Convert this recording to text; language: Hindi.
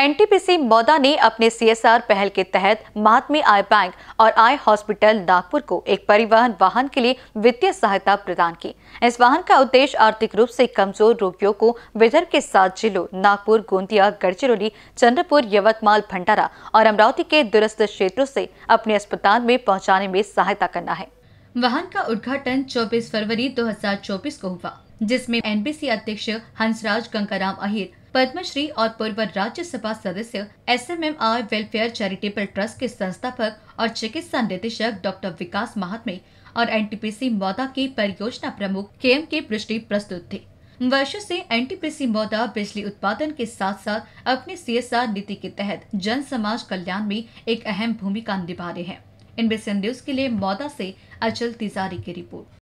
एनटीपीसी मौदा ने अपने सीएसआर पहल के तहत महात्मे आय बैंक और आय हॉस्पिटल नागपुर को एक परिवहन वाहन के लिए वित्तीय सहायता प्रदान की इस वाहन का उद्देश्य आर्थिक रूप से कमजोर रोगियों को विदर्भ के सात जिलों नागपुर गोंदिया गढ़चिरौली चंद्रपुर यवतमाल भंडारा और अमरावती के दूरस्थ क्षेत्रों से अपने अस्पताल में पहुंचाने में सहायता करना है वाहन का उद्घाटन 24 फरवरी 2024 को हुआ जिसमें एनबीसी अध्यक्ष हंसराज गंगाराम अहिर पद्मश्री और पूर्व राज्यसभा सदस्य S M M R welfare charitable trust के संस्थापक और चिकित्सा निदेशक डॉक्टर विकास महात्मे और N T P C Mauda के परियोजना प्रमुख के एम के पृष्टि प्रस्तुत थे वर्षो से सी मौदा बिजली उत्पादन के साथ साथ अपनी आर नीति के तहत जन समाज कल्याण में एक अहम भूमिका निभा रहे हैं इन बेस के लिए मौदा से अचल तिजारी की रिपोर्ट